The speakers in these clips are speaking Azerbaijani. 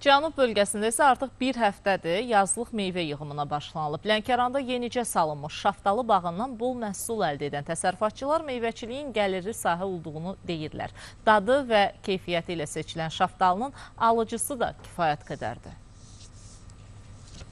Cənub bölgəsində isə artıq bir həftədir yazlıq meyvə yığımına başlanılıb. Lənkəranda yenicə salınmış şaftalı bağından bol məhsul əldə edən təsərrüfatçılar meyvəçiliyin gəlirli sahə olduğunu deyirlər. Dadı və keyfiyyəti ilə seçilən şaftalının alıcısı da kifayət qədərdir.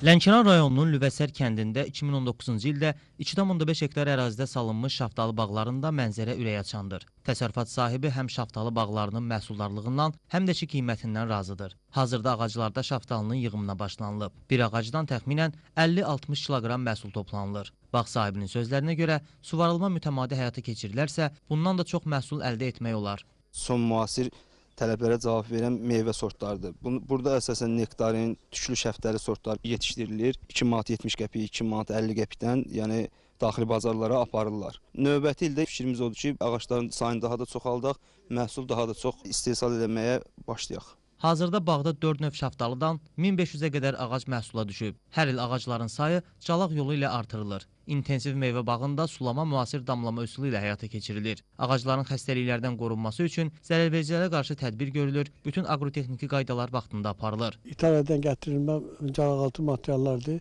Lənkəran rayonunun Lüvəsər kəndində 2019-cu ildə 2,5 hektar ərazidə salınmış şaftalı bağlarında mənzərə ürək açandır. Təsərrüfat sahibi həm şaftalı bağlarının məhsuldarlığından, həm də ki qiymətindən razıdır. Hazırda ağaclarda şaftalının yığımına başlanılıb. Bir ağacdan təxminən 50-60 kiloqram məhsul toplanılır. Bağ sahibinin sözlərinə görə, suvarılma mütəmadi həyata keçirilərsə, bundan da çox məhsul əldə etmək olar. Son müasir tələblərə cavab verən meyvə sortlarıdır. Burada əsasən nektarin, tüklü şəftəli sortlar yetişdirilir. 2 manat 70 qəpik, 2 manat 50 qəpikdən, yəni daxili bazarlara aparırlar. Növbəti ildə fikrimiz odur ki, ağacların sayını daha da çoxaldaq, məhsul daha da çox istehsal etməyə başlayaq. Hazırda bağda 4 növ şaftalıdan 1500-ə qədər ağac məhsula düşüb. Hər il ağacların sayı calaq yolu ilə artırılır. İntensiv meyvə bağında sulama müasir damlama üsulu ilə həyata keçirilir. Ağacların xəstəliklərdən qorunması üçün zərərvericilərə qarşı tədbir görülür, bütün aqrotexniki qaydalar vaxtında aparılır. İtaliyadan gətirilmə calaqaltı materiallardır.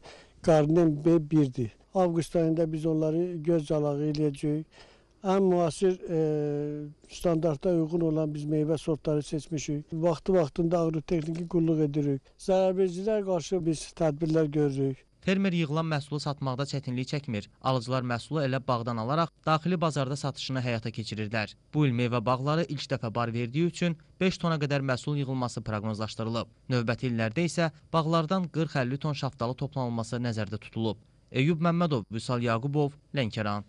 Qarnem B1-dir. Avqust ayında biz onları göz calağı eləyəcəyik ən müasir e, standarta uyğun olan biz meyvə sortları seçmişik. Vaxtı-vaxtında aqrotexniki qulluq edirik. Zərərvericilər qarşı biz tədbirlər görürük. Fermer yığılan məhsulu satmaqda çətinlik çəkmir. Alıcılar məhsulu elə bağdan alaraq daxili bazarda satışını həyata keçirirlər. Bu il meyvə bağları ilk dəfə bar verdiyi üçün 5 tona qədər məhsul yığılması proqnozlaşdırılıb. Növbəti illərdə isə bağlardan 40-50 ton şaftalı toplanılması nəzərdə tutulub. Eyüb Məmmədov, Vüsal Yaqubov, Lənkəran.